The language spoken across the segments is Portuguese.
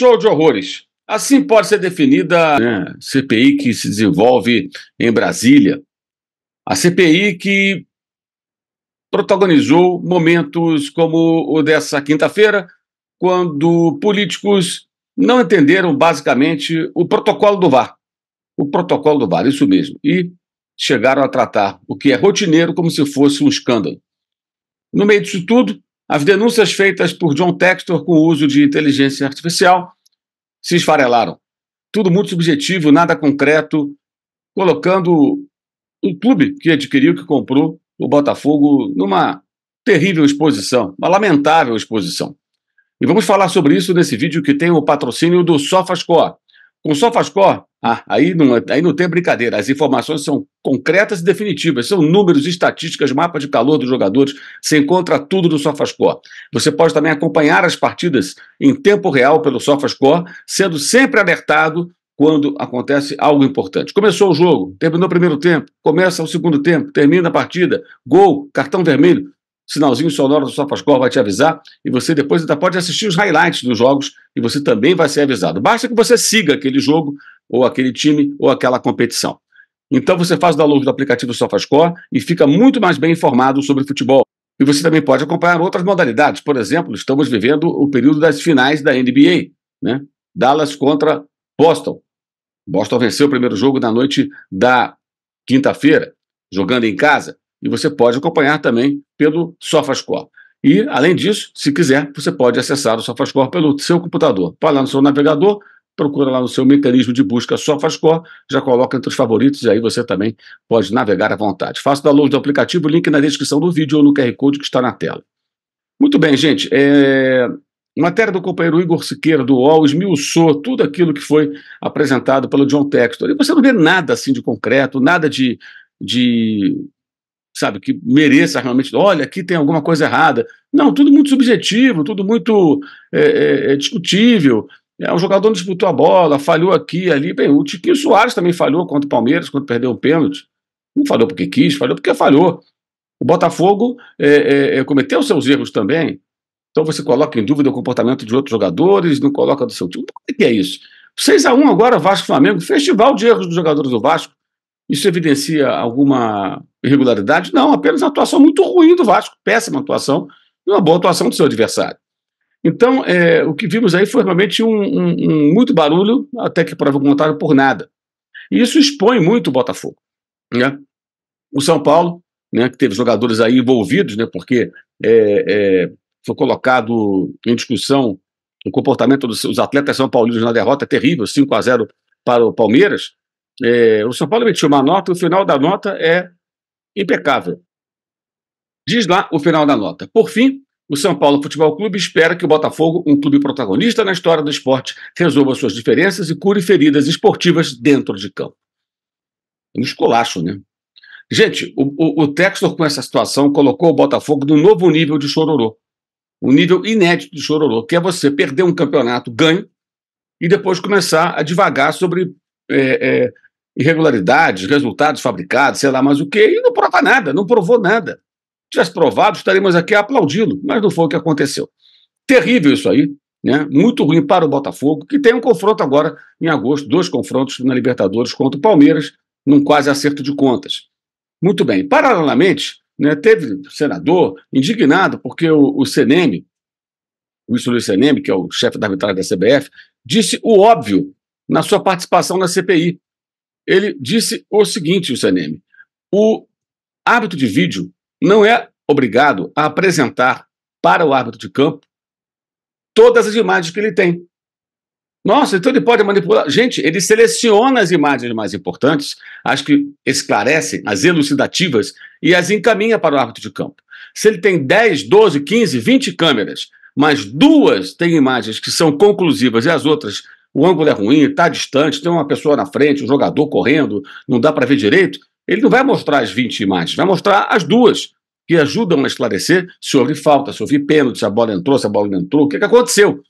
show de horrores. Assim pode ser definida né, CPI que se desenvolve em Brasília. A CPI que protagonizou momentos como o dessa quinta-feira, quando políticos não entenderam basicamente o protocolo do VAR. O protocolo do VAR, isso mesmo. E chegaram a tratar o que é rotineiro como se fosse um escândalo. No meio disso tudo, as denúncias feitas por John Textor com o uso de inteligência artificial se esfarelaram. Tudo muito subjetivo, nada concreto, colocando o clube que adquiriu, que comprou o Botafogo, numa terrível exposição, uma lamentável exposição. E vamos falar sobre isso nesse vídeo que tem o patrocínio do SofaScore. Com o SofaScore, ah, aí não, é, aí não tem brincadeira. As informações são concretas e definitivas. São números, estatísticas, mapa de calor dos jogadores. Você encontra tudo no SofaScore. Você pode também acompanhar as partidas em tempo real pelo SofaScore, sendo sempre alertado quando acontece algo importante. Começou o jogo, terminou o primeiro tempo, começa o segundo tempo, termina a partida, gol, cartão vermelho. Sinalzinho sonoro do SofaScore vai te avisar e você depois ainda pode assistir os highlights dos jogos e você também vai ser avisado. Basta que você siga aquele jogo ou aquele time, ou aquela competição. Então você faz o download do aplicativo SofaScore e fica muito mais bem informado sobre futebol. E você também pode acompanhar outras modalidades. Por exemplo, estamos vivendo o período das finais da NBA, né? Dallas contra Boston. Boston venceu o primeiro jogo na noite da quinta-feira, jogando em casa. E você pode acompanhar também pelo SofaScore. E, além disso, se quiser, você pode acessar o SofaScore pelo seu computador. Vai lá no seu navegador, procura lá no seu mecanismo de busca SofaScore, já coloca entre os favoritos e aí você também pode navegar à vontade. Faça download do aplicativo, link na descrição do vídeo ou no QR Code que está na tela. Muito bem, gente. É... Matéria do companheiro Igor Siqueira, do UOL, esmiuçou tudo aquilo que foi apresentado pelo John Textor. E você não vê nada assim de concreto, nada de, de sabe, que mereça realmente, olha, aqui tem alguma coisa errada. Não, tudo muito subjetivo, tudo muito é, é, é discutível, é, um jogador não disputou a bola, falhou aqui, ali. Bem, o Tiquinho Soares também falhou contra o Palmeiras, quando perdeu o pênalti. Não falhou porque quis, falhou porque falhou. O Botafogo é, é, é cometeu seus erros também. Então você coloca em dúvida o comportamento de outros jogadores, não coloca do seu time. Como é que é isso? 6 a 1 agora, Vasco Flamengo, festival de erros dos jogadores do Vasco. Isso evidencia alguma irregularidade? Não, apenas uma atuação muito ruim do Vasco, péssima atuação e uma boa atuação do seu adversário. Então, é, o que vimos aí foi realmente um, um, um muito barulho, até que prova contrária, por nada. E isso expõe muito o Botafogo. Né? O São Paulo, né, que teve jogadores aí envolvidos, né, porque é, é, foi colocado em discussão o comportamento dos, dos atletas são paulinos na derrota, é terrível, 5 a 0 para o Palmeiras. É, o São Paulo emitiu uma nota, o final da nota é impecável. Diz lá o final da nota. Por fim, o São Paulo Futebol Clube espera que o Botafogo, um clube protagonista na história do esporte, resolva suas diferenças e cure feridas esportivas dentro de campo. É um esculacho, né? Gente, o, o, o Textor, com essa situação, colocou o Botafogo no novo nível de chororô. Um nível inédito de chororô, que é você perder um campeonato, ganho, e depois começar a devagar sobre é, é, irregularidades, resultados fabricados, sei lá mais o quê, e não prova nada, não provou nada tivesse provado, estaremos aqui aplaudindo, mas não foi o que aconteceu. Terrível isso aí, né? muito ruim para o Botafogo, que tem um confronto agora em agosto, dois confrontos na Libertadores contra o Palmeiras, num quase acerto de contas. Muito bem. Paralelamente, né, teve um senador indignado porque o, o CNM, o Wilson Luiz que é o chefe da arbitragem da CBF, disse o óbvio na sua participação na CPI. Ele disse o seguinte, o CNM, o árbitro de vídeo não é obrigado a apresentar para o árbitro de campo todas as imagens que ele tem. Nossa, então ele pode manipular. Gente, ele seleciona as imagens mais importantes, as que esclarecem, as elucidativas, e as encaminha para o árbitro de campo. Se ele tem 10, 12, 15, 20 câmeras, mas duas têm imagens que são conclusivas e as outras, o ângulo é ruim, está distante, tem uma pessoa na frente, um jogador correndo, não dá para ver direito, ele não vai mostrar as 20 imagens, vai mostrar as duas, que ajudam a esclarecer se houve falta, se houve pênalti, se a bola entrou, se a bola não entrou, o que, é que aconteceu.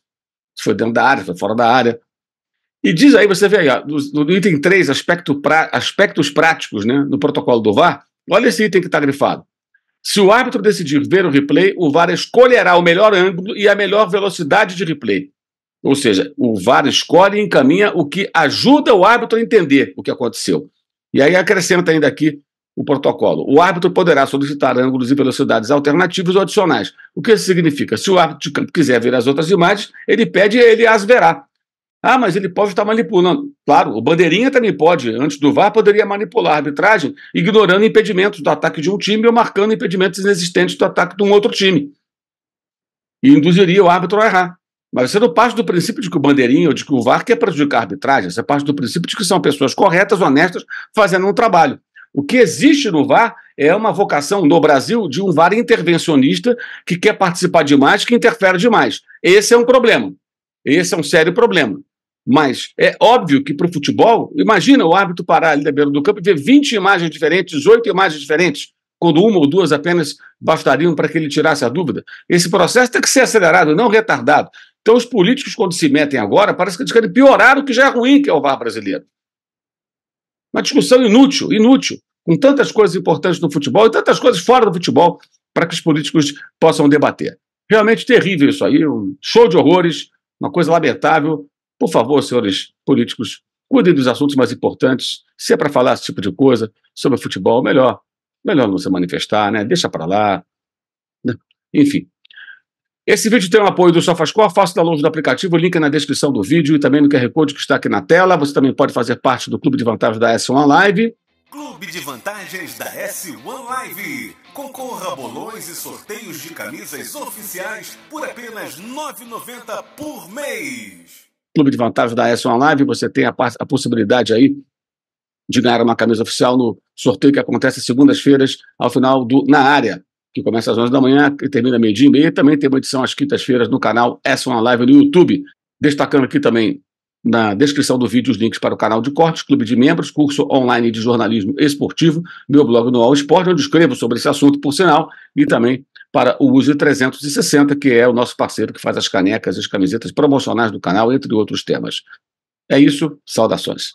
Se foi dentro da área, se foi fora da área. E diz aí, você vê aí, ó, no, no, item 3, aspecto pra, aspectos práticos, né, no protocolo do VAR, olha esse item que está grifado. Se o árbitro decidir ver o replay, o VAR escolherá o melhor ângulo e a melhor velocidade de replay. Ou seja, o VAR escolhe e encaminha o que ajuda o árbitro a entender o que aconteceu. E aí acrescenta ainda aqui o protocolo. O árbitro poderá solicitar ângulos e velocidades alternativos ou adicionais. O que isso significa? Se o árbitro de campo quiser ver as outras imagens, ele pede e ele as verá. Ah, mas ele pode estar manipulando. Claro, o bandeirinha também pode. Antes do VAR, poderia manipular a arbitragem, ignorando impedimentos do ataque de um time ou marcando impedimentos inexistentes do ataque de um outro time. E induziria o árbitro a errar. Mas você não parte do princípio de que o bandeirinho ou de que o VAR quer prejudicar a arbitragem, você parte do princípio de que são pessoas corretas, honestas, fazendo um trabalho. O que existe no VAR é uma vocação no Brasil de um VAR intervencionista que quer participar demais, que interfere demais. Esse é um problema. Esse é um sério problema. Mas é óbvio que para o futebol, imagina o árbitro parar ali na beira do campo e ver 20 imagens diferentes, 18 imagens diferentes, quando uma ou duas apenas bastariam para que ele tirasse a dúvida. Esse processo tem que ser acelerado, não retardado. Então, os políticos, quando se metem agora, parece que eles querem piorar o que já é ruim, que é o VAR brasileiro. Uma discussão inútil, inútil, com tantas coisas importantes no futebol e tantas coisas fora do futebol para que os políticos possam debater. Realmente terrível isso aí, um show de horrores, uma coisa lamentável. Por favor, senhores políticos, cuidem dos assuntos mais importantes. Se é para falar esse tipo de coisa sobre futebol, melhor, melhor não se manifestar, né? Deixa para lá. Né? Enfim, esse vídeo tem o apoio do Sofascor, faça download do aplicativo, link na descrição do vídeo e também no QR Code que está aqui na tela. Você também pode fazer parte do Clube de Vantagens da S1 Live. Clube de Vantagens da S1 Live. Concorra a bolões e sorteios de camisas oficiais por apenas R$ 9,90 por mês. Clube de Vantagens da S1 Live, você tem a, a possibilidade aí de ganhar uma camisa oficial no sorteio que acontece segundas-feiras ao final do Na Área que começa às 11 da manhã e termina meio-dia e meia. Também tem uma edição às quintas-feiras no canal essa uma Live no YouTube. Destacando aqui também na descrição do vídeo os links para o canal de cortes, clube de membros, curso online de jornalismo esportivo, meu blog no All Sport, onde escrevo sobre esse assunto, por sinal, e também para o Use 360, que é o nosso parceiro que faz as canecas e as camisetas promocionais do canal, entre outros temas. É isso, saudações.